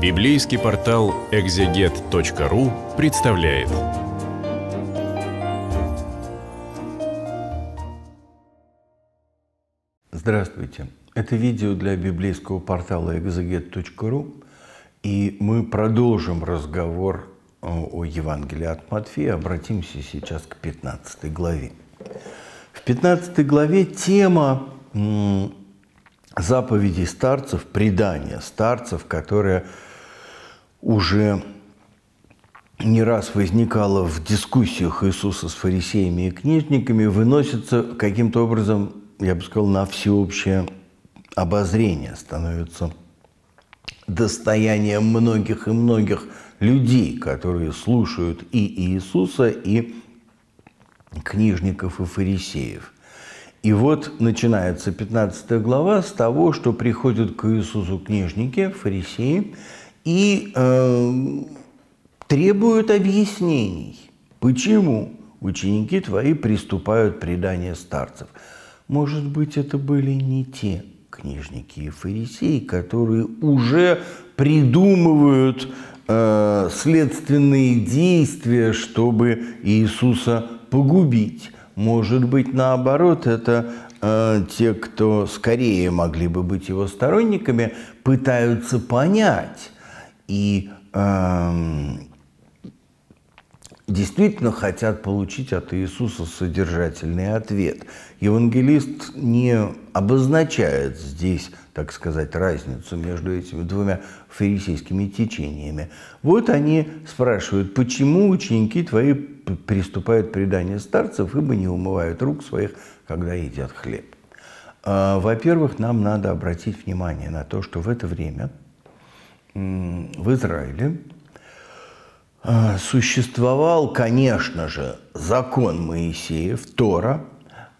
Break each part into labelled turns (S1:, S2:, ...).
S1: Библейский портал экзегет.ру представляет. Здравствуйте. Это видео для библейского портала экзегет.ру, и мы продолжим разговор э, о Евангелии от Матфея. Обратимся сейчас к 15 главе. В 15 главе тема заповедей старцев, предания старцев, которые уже не раз возникало в дискуссиях Иисуса с фарисеями и книжниками, выносится каким-то образом, я бы сказал, на всеобщее обозрение, становится достоянием многих и многих людей, которые слушают и Иисуса, и книжников и фарисеев. И вот начинается 15 глава с того, что приходят к Иисусу книжники, фарисеи, и э, требуют объяснений, почему ученики твои приступают к предание старцев. Может быть, это были не те книжники и фарисеи, которые уже придумывают э, следственные действия, чтобы Иисуса погубить. Может быть, наоборот, это э, те, кто скорее могли бы быть его сторонниками, пытаются понять, и эм, действительно хотят получить от Иисуса содержательный ответ. Евангелист не обозначает здесь, так сказать, разницу между этими двумя фарисейскими течениями. Вот они спрашивают, почему ученики твои приступают к преданию старцев, ибо не умывают рук своих, когда едят хлеб. А, во-первых, нам надо обратить внимание на то, что в это время – в Израиле а, существовал, конечно же, закон Моисеев, Тора,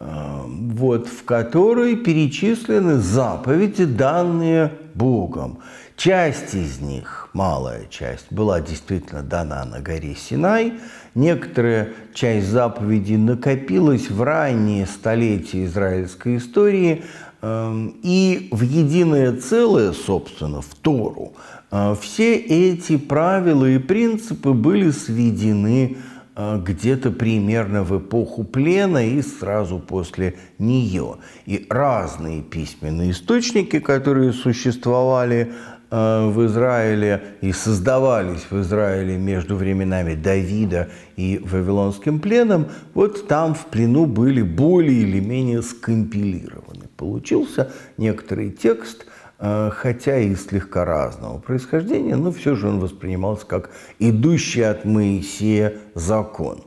S1: а, вот, в которой перечислены заповеди, данные Богом. Часть из них, малая часть, была действительно дана на горе Синай. Некоторая часть заповедей накопилась в ранние столетия израильской истории, Эм, и в единое целое, собственно, в Тору, э, все эти правила и принципы были сведены э, где-то примерно в эпоху плена и сразу после нее. И разные письменные источники, которые существовали э, в Израиле и создавались в Израиле между временами Давида и Вавилонским пленом, вот там в плену были более или менее скомпилированы. Получился некоторый текст, э, хотя и слегка разного происхождения, но все же он воспринимался как идущий от Моисея закон.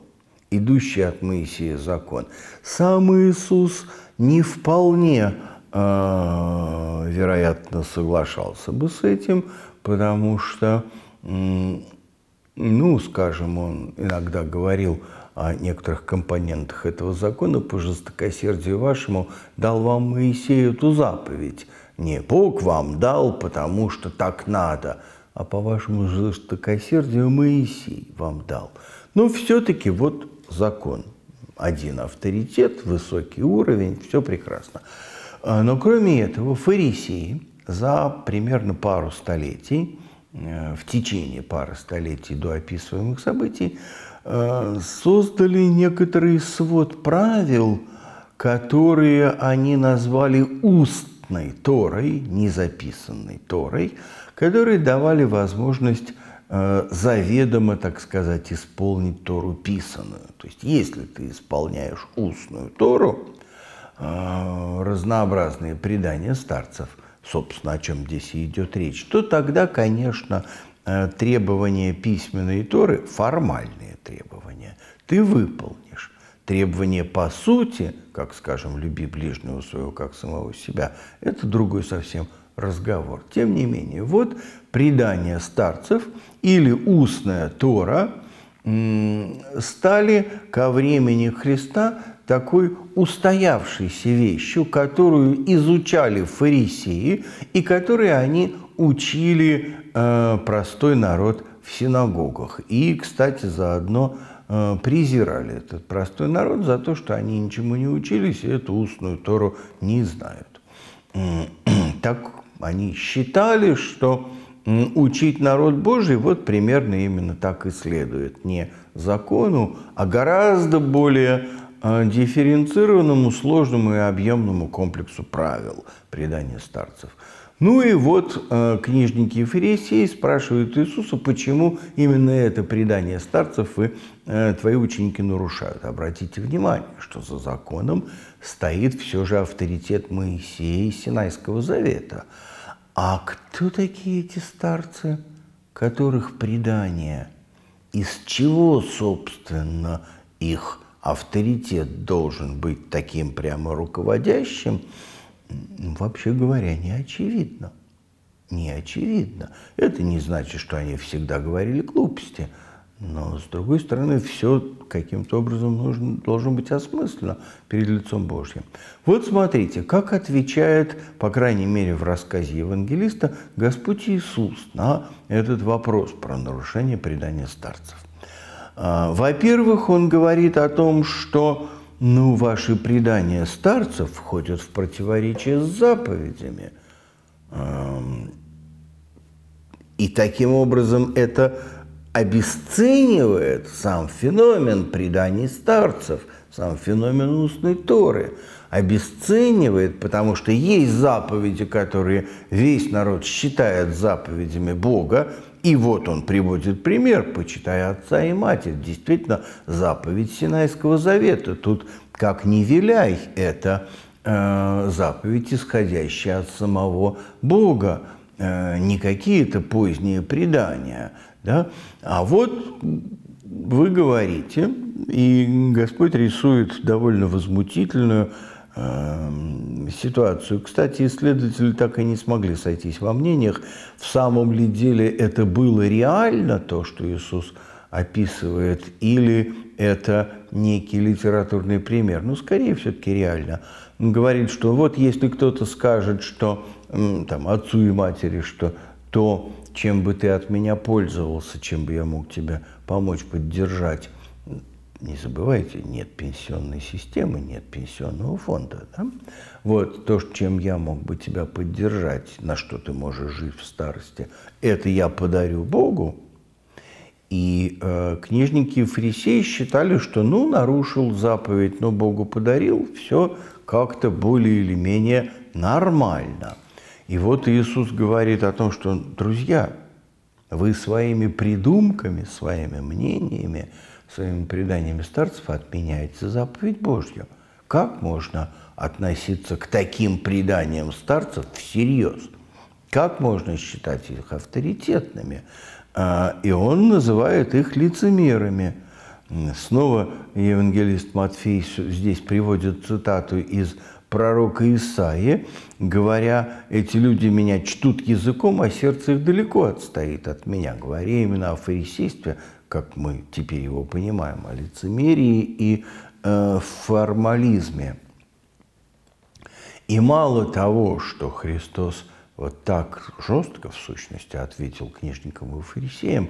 S1: Идущий от Моисея закон. Сам Иисус не вполне, э, вероятно, соглашался бы с этим, потому что, ну, скажем, он иногда говорил – о некоторых компонентах этого закона по жестокосердию вашему дал вам Моисею эту заповедь. Не Бог вам дал, потому что так надо, а по вашему жестокосердию Моисей вам дал. Но все-таки вот закон. Один авторитет, высокий уровень, все прекрасно. А, но кроме этого, фарисеи за примерно пару столетий, э, в течение пары столетий до описываемых событий, Э, создали некоторый свод правил, которые они назвали устной Торой, незаписанной Торой, которые давали возможность э, заведомо, так сказать, исполнить Тору писанную. То есть, если ты исполняешь устную Тору, э, разнообразные предания старцев, собственно, о чем здесь идет речь, то тогда, конечно, Э, требования письменной Торы – формальные требования. Ты выполнишь. Требования по сути, как, скажем, «люби ближнего своего, как самого себя» – это другой совсем разговор. Тем не менее, вот предание старцев или устная Тора стали ко времени Христа такой устоявшейся вещью, которую изучали фарисеи и которые они учили э, простой народ в синагогах. И, кстати, заодно э, презирали этот простой народ за то, что они ничему не учились и эту устную Тору не знают. Так они считали, что учить народ Божий вот примерно именно так и следует. Не закону, а гораздо более а, дифференцированному, сложному и объемному комплексу правил предания старцев. Ну и вот а, книжники и фарисеи спрашивают Иисуса, почему именно это предание старцев и а, твои ученики нарушают. Обратите внимание, что за законом стоит все же авторитет Моисея и Синайского завета. А кто такие эти старцы, которых предание? Из чего, собственно, их авторитет должен быть таким прямо руководящим, ну, вообще говоря, не очевидно. Не очевидно. Это не значит, что они всегда говорили глупости. Но, с другой стороны, все каким-то образом нужно, должно быть осмысленно перед лицом Божьим. Вот смотрите, как отвечает, по крайней мере, в рассказе евангелиста, Господь Иисус на этот вопрос про нарушение предания старцев. А, во-первых, он говорит о том, что ну, ваши предания старцев входят в противоречие с заповедями. И таким образом это обесценивает сам феномен преданий старцев, сам феномен устной Торы. Обесценивает, потому что есть заповеди, которые весь народ считает заповедями Бога, и вот он приводит пример, почитая отца и мать. Это действительно заповедь Синайского завета. Тут как не виляй, это э, заповедь, исходящая от самого Бога, э, не какие-то поздние предания. Да? А вот вы говорите, и Господь рисует довольно возмутительную Эм, ситуацию. Кстати, исследователи так и не смогли сойтись во мнениях, в самом ли деле это было реально то, что Иисус описывает, или это некий литературный пример. Ну, скорее все-таки реально. Он говорит, что вот если кто-то скажет, что там, отцу и матери, что то, чем бы ты от меня пользовался, чем бы я мог тебе помочь, поддержать, не забывайте, нет пенсионной системы, нет пенсионного фонда. Да? Вот то, чем я мог бы тебя поддержать, на что ты можешь жить в старости, это я подарю Богу. И э, книжники фарисеи считали, что ну нарушил заповедь, но Богу подарил, все как-то более или менее нормально. И вот Иисус говорит о том, что, друзья, вы своими придумками, своими мнениями – своими преданиями старцев отменяется заповедь Божья. Как можно относиться к таким преданиям старцев всерьез? Как можно считать их авторитетными? А, и он называет их лицемерами. Снова евангелист Матфей здесь приводит цитату из пророка Исаи, говоря, эти люди меня чтут языком, а сердце их далеко отстоит от меня, говоря именно о фарисействе, как мы теперь его понимаем, о лицемерии и э, формализме. И мало того, что Христос вот так жестко, в сущности, ответил книжникам и фарисеям,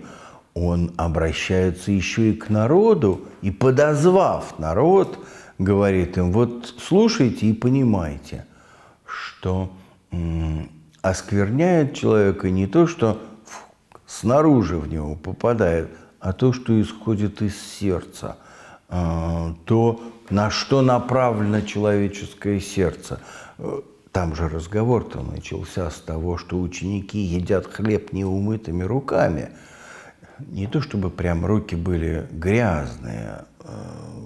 S1: он обращается еще и к народу, и подозвав народ, говорит им, вот слушайте и понимайте, что оскверняет человека не то, что снаружи в него попадает – а то, что исходит из сердца, э, то, на что направлено человеческое сердце. Э, там же разговор-то начался с того, что ученики едят хлеб неумытыми руками. Не то чтобы прям руки были грязные, э,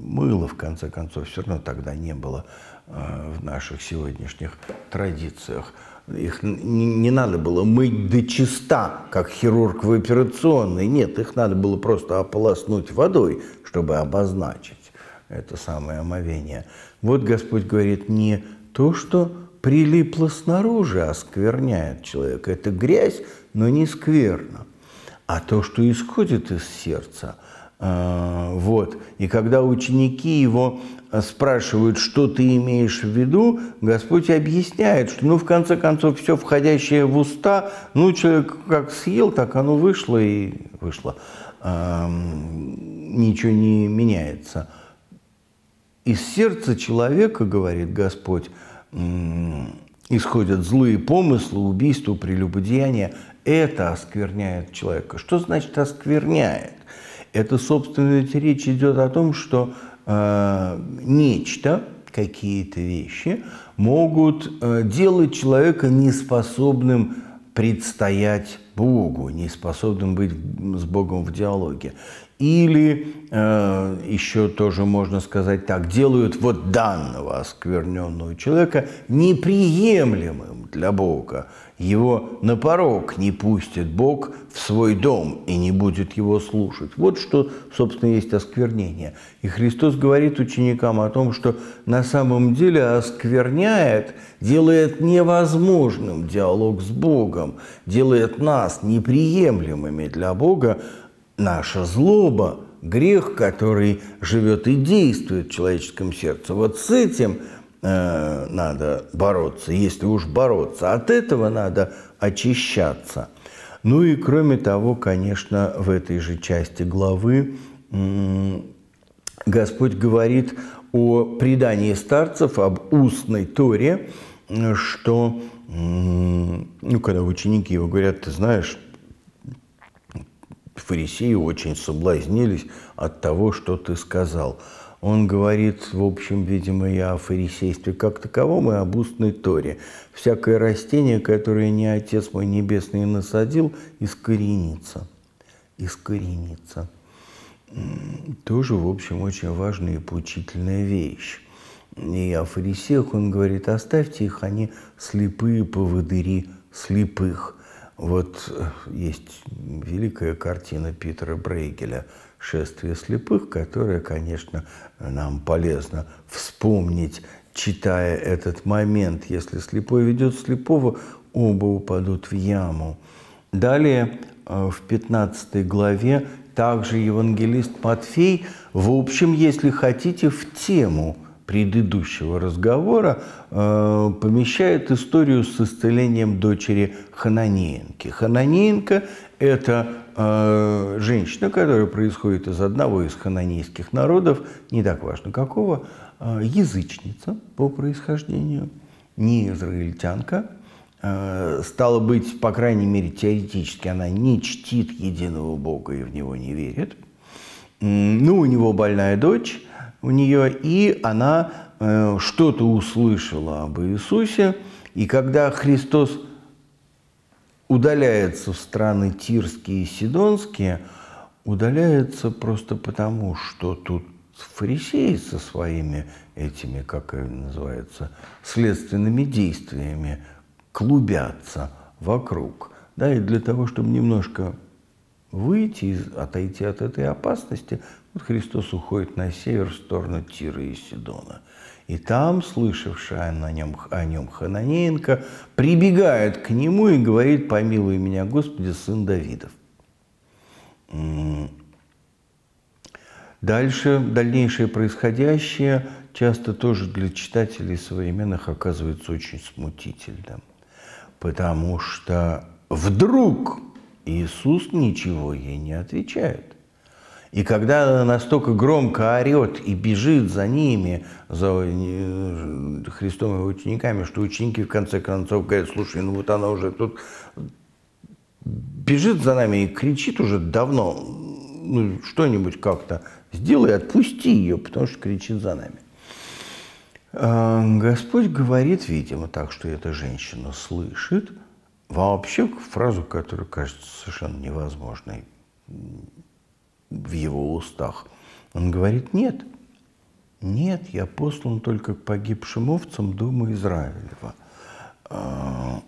S1: мыла, в конце концов, все равно тогда не было в наших сегодняшних традициях. Их не надо было мыть до чиста, как хирург в операционной. Нет, их надо было просто ополоснуть водой, чтобы обозначить это самое омовение. Вот Господь говорит, не то, что прилипло снаружи, оскверняет а человека. Это грязь, но не скверно. А то, что исходит из сердца, а, вот. И когда ученики его а, спрашивают, что ты имеешь в виду, Господь объясняет, что, ну, в конце концов, все входящее в уста, ну, человек как съел, так оно вышло и вышло. А, ничего не меняется. Из сердца человека, говорит Господь, исходят злые помыслы, убийства, прелюбодеяния. Это оскверняет человека. Что значит оскверняет? Это, собственно, речь идет о том, что э, нечто, какие-то вещи могут э, делать человека неспособным предстоять Богу, неспособным быть с Богом в диалоге. Или э, еще тоже можно сказать так, делают вот данного оскверненного человека неприемлемым для Бога. Его на порог не пустит Бог в свой дом и не будет его слушать. Вот что, собственно, есть осквернение. И Христос говорит ученикам о том, что на самом деле оскверняет, делает невозможным диалог с Богом, делает нас неприемлемыми для Бога наша злоба, грех, который живет и действует в человеческом сердце. Вот с этим – Э, надо бороться, если уж бороться. От этого надо очищаться. Ну и кроме того, конечно, в этой же части главы Господь говорит о предании старцев, об устной Торе, что, ну, когда ученики его говорят, ты знаешь, фарисеи очень соблазнились от того, что ты сказал – он говорит, в общем, видимо, и о фарисействе как таковом, и об устной торе. «Всякое растение, которое не Отец мой Небесный насадил, искоренится». Искоренится. Тоже, в общем, очень важная и поучительная вещь. И о фарисеях он говорит, оставьте их, они слепые поводыри слепых. Вот есть великая картина Питера Брейгеля шествие слепых, которое, конечно, нам полезно вспомнить, читая этот момент. Если слепой ведет слепого, оба упадут в яму. Далее э, в 15 главе также евангелист Матфей, в общем, если хотите, в тему – предыдущего разговора э, помещает историю с исцелением дочери Хананеенки. Хананеенко – это э, женщина, которая происходит из одного из хананейских народов, не так важно какого, э, язычница по происхождению, не израильтянка, э, стало быть, по крайней мере, теоретически она не чтит единого Бога и в него не верит. Ну, у него больная дочь – у нее, и она э, что-то услышала об Иисусе. И когда Христос удаляется в страны Тирские и Сидонские, удаляется просто потому, что тут фарисеи со своими этими, как они называется следственными действиями клубятся вокруг. Да, и для того, чтобы немножко выйти, отойти от этой опасности, вот Христос уходит на север в сторону Тира и Сидона. И там, слышавшая на нем, о нем Хананеенко, прибегает к нему и говорит, помилуй меня, Господи, сын Давидов. Дальше, дальнейшее происходящее часто тоже для читателей современных оказывается очень смутительным, потому что вдруг Иисус ничего ей не отвечает. И когда она настолько громко орет и бежит за ними, за э, э, Христом и учениками, что ученики в конце концов говорят, слушай, ну вот она уже тут бежит за нами и кричит уже давно, ну что-нибудь как-то сделай, отпусти ее, потому что кричит за нами. А, Господь говорит, видимо, так, что эта женщина слышит – вообще фразу, которая кажется совершенно невозможной в его устах. Он говорит, нет, нет, я послан только к погибшим овцам Дома Израилева. А,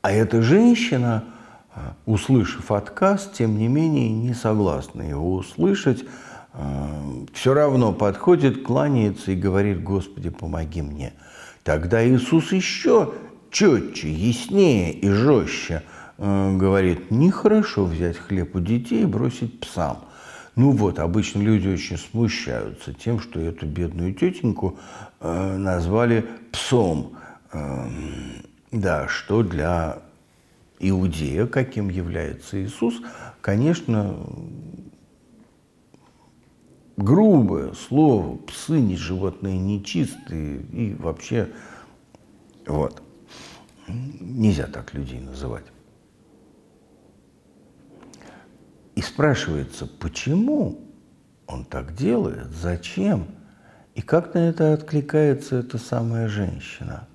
S1: а эта женщина, а, услышав отказ, тем не менее не согласна его услышать, а, все равно подходит, кланяется и говорит, «Господи, помоги мне». Тогда Иисус еще четче, яснее и жестче э, говорит, нехорошо взять хлеб у детей и бросить псам. Ну вот, обычно люди очень смущаются тем, что эту бедную тетеньку э, назвали псом. Э, да, что для иудея, каким является Иисус, конечно, грубое слово, псы не животные, нечистые и вообще вот. Нельзя так людей называть. И спрашивается, почему он так делает, зачем, и как на это откликается эта самая женщина.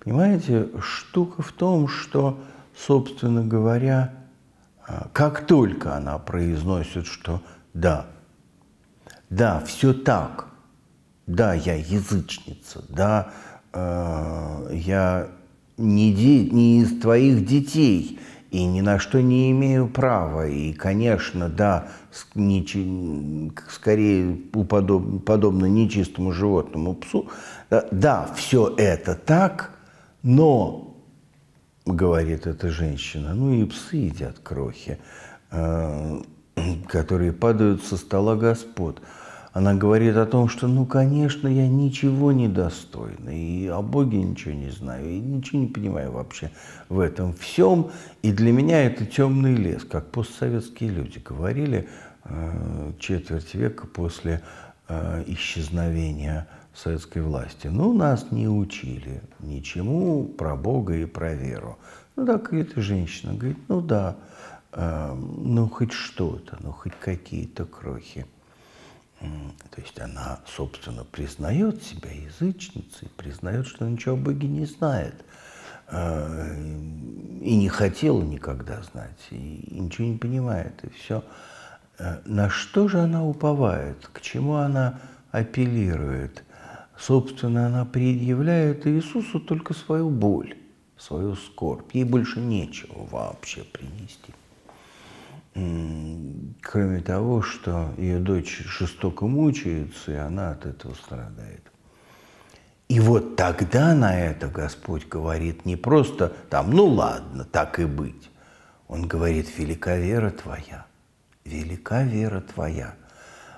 S1: Понимаете, штука в том, что, собственно говоря, а, как только она произносит, что да, да, все так. Да, я язычница. Да, э, я не, де, не из твоих детей и ни на что не имею права. И, конечно, да, не, скорее подоб, подобно нечистому животному псу. Э, да, да, все это так, но, говорит эта женщина, ну и псы едят крохи. Э, которые падают со стола господ. Она говорит о том, что, ну, конечно, я ничего не достойна, и о Боге ничего не знаю, и ничего не понимаю вообще в этом всем. И для меня это темный лес, как постсоветские люди говорили э, четверть века после э, исчезновения советской власти. Ну, нас не учили ничему про Бога и про веру. Ну, так и эта женщина говорит, ну да, Эм, ну, хоть что-то, ну, хоть какие-то крохи. То есть она, собственно, признает себя язычницей, признает, что ничего о Боге не знает э, и не хотела никогда знать, и ничего не понимает, и все. Э, на что же она уповает, к чему она апеллирует? Собственно, она предъявляет Иисусу только свою боль, свою скорбь. Ей больше нечего вообще принести кроме того, что ее дочь жестоко мучается, и она от этого страдает. И вот тогда на это Господь говорит не просто там, ну ладно, так и быть. Он говорит, велика вера твоя, велика вера твоя.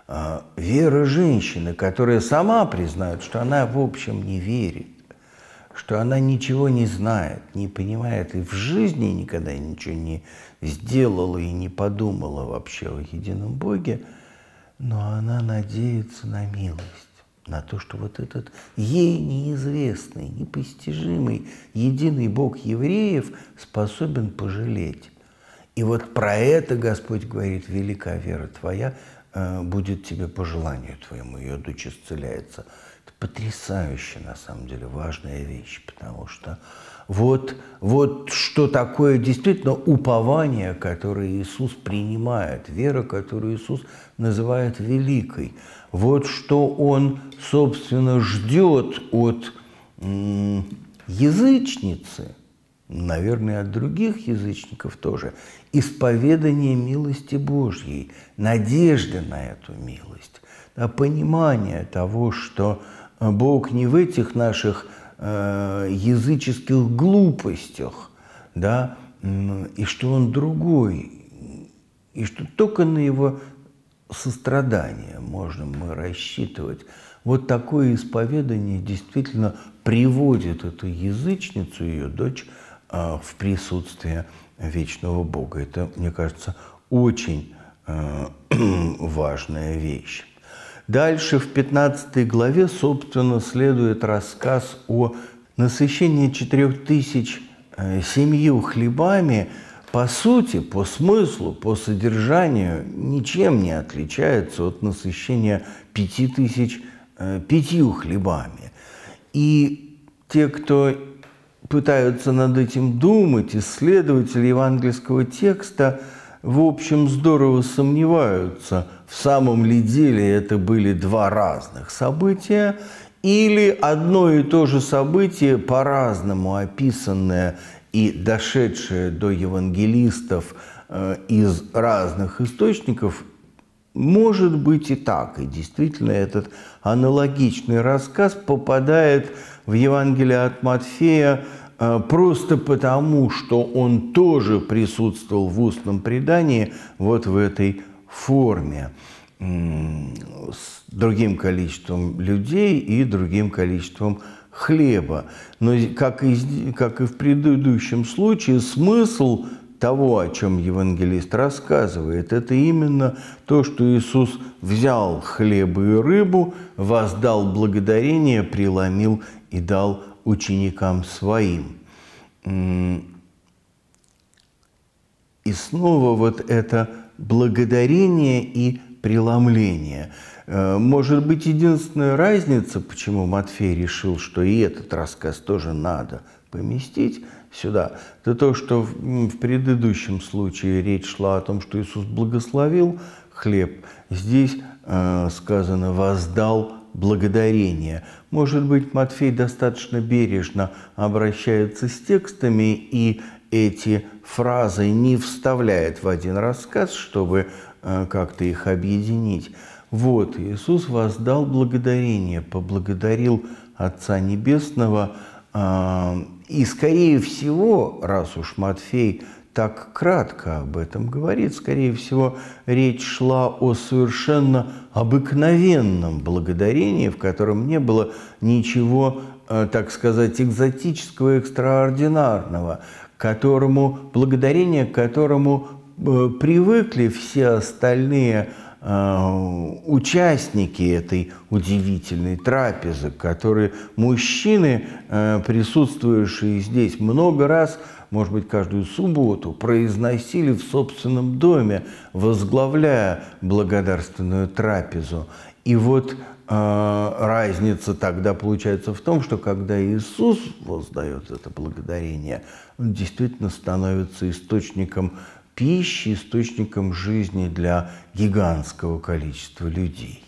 S1: А, вера женщины, которая сама признает, что она в общем не верит что она ничего не знает, не понимает и в жизни никогда ничего не сделала и не подумала вообще о едином Боге, но она надеется на милость, на то, что вот этот ей неизвестный, непостижимый единый Бог евреев способен пожалеть. И вот про это Господь говорит, велика вера твоя, э, будет тебе по желанию твоему, ее дочь исцеляется потрясающая на самом деле, важная вещь, потому что вот, вот что такое действительно упование, которое Иисус принимает, вера, которую Иисус называет великой. Вот что Он, собственно, ждет от язычницы, наверное, от других язычников тоже, исповедание милости Божьей, надежды на эту милость, да, понимание того, что Бог не в этих наших э, языческих глупостях, да, и что он другой, и что только на его сострадание можно мы рассчитывать. Вот такое исповедание действительно приводит эту язычницу, ее дочь, э, в присутствие вечного Бога. Это, мне кажется, очень э, важная вещь. Дальше в 15 главе, собственно, следует рассказ о насыщении 4000 э, семью хлебами, по сути, по смыслу, по содержанию ничем не отличается от насыщения 5000 э, пятью хлебами. И те, кто пытаются над этим думать, исследователи евангельского текста – в общем, здорово сомневаются, в самом ли деле это были два разных события, или одно и то же событие, по-разному описанное и дошедшее до евангелистов э, из разных источников, может быть и так. И действительно, этот аналогичный рассказ попадает в Евангелие от Матфея а, просто потому, что он тоже присутствовал в устном предании вот в этой форме с другим количеством людей и другим количеством хлеба. Но как и, как и в предыдущем случае, смысл того, о чем евангелист рассказывает, это именно то, что Иисус взял хлеб и рыбу, воздал благодарение, преломил и дал ученикам своим. И снова вот это благодарение и преломление. Э, может быть, единственная разница, почему Матфей решил, что и этот рассказ тоже надо поместить сюда, это то, что в предыдущем случае речь шла о том, что Иисус благословил хлеб. Здесь э, сказано «воздал благодарения. Может быть, Матфей достаточно бережно обращается с текстами и эти фразы не вставляет в один рассказ, чтобы э, как-то их объединить. Вот, Иисус воздал благодарение, поблагодарил Отца Небесного, и, скорее всего, раз уж Матфей так кратко об этом говорит. Скорее всего, речь шла о совершенно обыкновенном благодарении, в котором не было ничего, э, так сказать, экзотического, экстраординарного, которому, благодарение которому э, привыкли все остальные – Э, участники этой удивительной трапезы, которые мужчины, э, присутствующие здесь, много раз, может быть, каждую субботу произносили в собственном доме, возглавляя благодарственную трапезу. И вот э, разница тогда получается в том, что когда Иисус воздает это благодарение, он действительно становится источником пищей, источником жизни для гигантского количества людей.